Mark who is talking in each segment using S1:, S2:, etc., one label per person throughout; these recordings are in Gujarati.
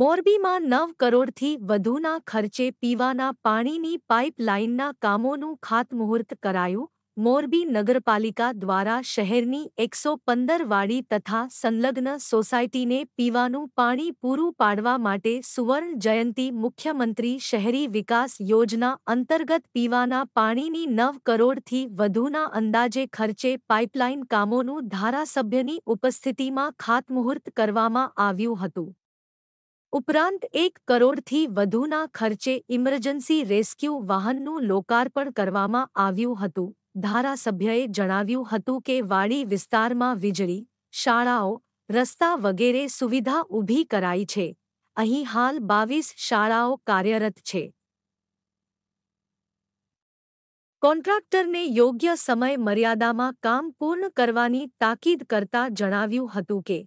S1: મોરબીમાં નવ કરોડથી વધુના ખર્ચે પીવાના પાણીની પાઇપલાઇનના કામોનું ખાતમુહૂર્ત કરાયું મોરબી નગરપાલિકા દ્વારા શહેરની એકસો પંદર વાડી તથા સંલગ્ન સોસાયટીને પીવાનું પાણી પૂરું પાડવા માટે સુવર્ણ જયંતી મુખ્યમંત્રી શહેરી વિકાસ યોજના અંતર્ગત પીવાના પાણીની નવ કરોડથી વધુના અંદાજે ખર્ચે પાઇપલાઇન કામોનું ધારાસભ્યની ઉપસ્થિતિમાં ખાતમુહૂર્ત કરવામાં આવ્યું હતું ઉપરાંત એક કરોડથી વધુના ખર્ચે ઇમરજન્સી રેસ્ક્યુ વાહનનું લોકાર્પણ કરવામાં આવ્યું હતું ધારાસભ્યએ જણાવ્યું હતું કે વાડી વિસ્તારમાં વીજળી શાળાઓ રસ્તા વગેરે સુવિધા ઊભી કરાઈ છે અહીં હાલ બાવીસ શાળાઓ કાર્યરત છે કોન્ટ્રાક્ટરને યોગ્ય સમય મર્યાદામાં કામ પૂર્ણ કરવાની તાકીદ કરતા જણાવ્યું હતું કે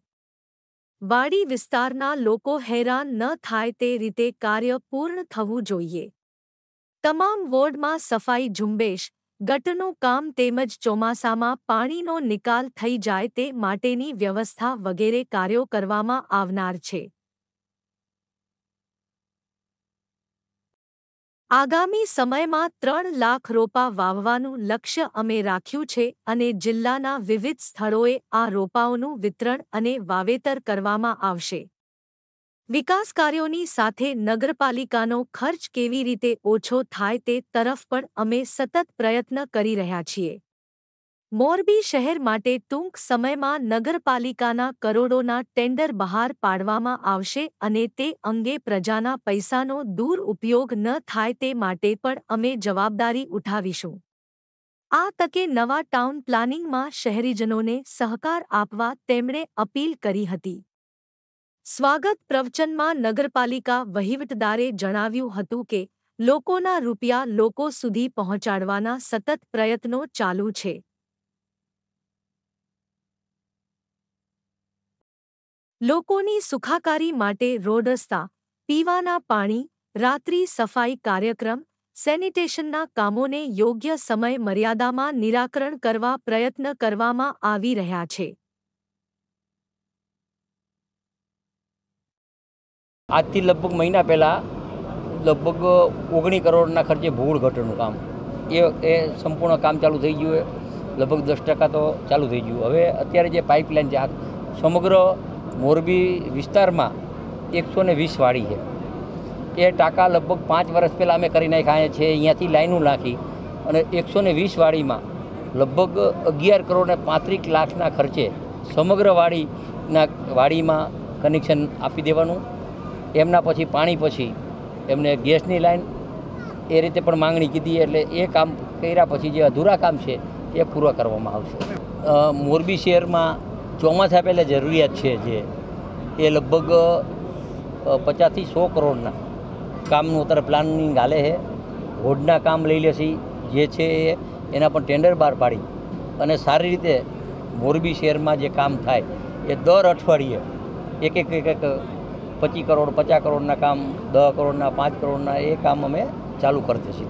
S1: વાડી વિસ્તારના લોકો હેરાન ન થાય તે રીતે કાર્ય પૂર્ણ થવું જોઈએ તમામ વોર્ડમાં સફાઈ ઝુંબેશ ગટનું કામ તેમજ ચોમાસામાં પાણીનો નિકાલ થઈ જાય તે માટેની વ્યવસ્થા વગેરે કાર્યો કરવામાં આવનાર છે આગામી સમયમાં ત્રણ લાખ રોપા વાવવાનું લક્ષ્ય અમે રાખ્યું છે અને જિલ્લાના વિવિધ સ્થળોએ આ રોપાઓનું વિતરણ અને વાવેતર કરવામાં આવશે વિકાસ કાર્યોની સાથે નગરપાલિકાનો ખર્ચ કેવી રીતે ઓછો થાય તે તરફ પણ અમે સતત પ્રયત્ન કરી રહ્યા છીએ મોરબી શહેર માટે ટૂંક સમયમાં નગરપાલિકાના કરોડોના ટેન્ડર બહાર પાડવામાં આવશે અને તે અંગે પ્રજાના પૈસાનો દૂર ઉપયોગ ન થાય તે માટે પણ અમે જવાબદારી ઉઠાવીશું આ તકે નવા ટાઉન પ્લાનિંગમાં શહેરીજનોને સહકાર આપવા તેમણે અપીલ કરી હતી સ્વાગત પ્રવચનમાં નગરપાલિકા વહીવટદારે જણાવ્યું હતું કે લોકોના રૂપિયા લોકો સુધી પહોંચાડવાના સતત પ્રયત્નો ચાલુ છે લોકોની સુખાકારી માટે રોડ રસ્તા પીવાના પાણી રાત્રિ સફાઈ કાર્યક્રમ સેનિટેશનના કામોને યોગ્ય સમય મર્યાદામાં નિરાકરણ કરવા પ્રયત્ન કરવામાં આવી રહ્યા છે
S2: આજથી લગભગ મહિના પહેલાં લગભગ ઓગણી કરોડના ખર્ચે ભૂળ ઘટનું કામ એ એ સંપૂર્ણ કામ ચાલુ થઈ ગયું લગભગ દસ ટકા તો ચાલુ થઈ ગયું હવે અત્યારે જે પાઇપલાઇન છે આ સમગ્ર મોરબી વિસ્તારમાં એકસો ને વીસ વાળી છે એ ટાંકા લગભગ પાંચ વર્ષ પહેલાં અમે કરી નાખ્યા છે અહીંયાથી લાઈનું નાખી અને એકસો ને વીસ વાળીમાં લગભગ અગિયાર કરોડ ને પાંત્રીસ લાખના ખર્ચે સમગ્ર વાડીના વાડીમાં કનેક્શન આપી દેવાનું એમના પછી પાણી પછી એમને ગેસની લાઈન એ રીતે પણ માંગણી કીધી એટલે એ કામ કર્યા પછી જે અધૂરા કામ છે એ પૂરા કરવામાં આવશે મોરબી શહેરમાં ચોમાસા પહેલાં જરૂરિયાત છે જે એ લગભગ પચાસથી સો કરોડના કામનું અત્યારે પ્લાનિંગ હાલે છે રોડના કામ લઈ લેશી જે છે એના પણ ટેન્ડર બહાર પાડી અને સારી રીતે મોરબી શહેરમાં જે કામ થાય એ દર અઠવાડિયે એક એક એક એક પચીસ કરોડ પચાસ કરોડના કામ દસ કરોડના પાંચ કરોડના એ કામ અમે ચાલુ કરી દઈશું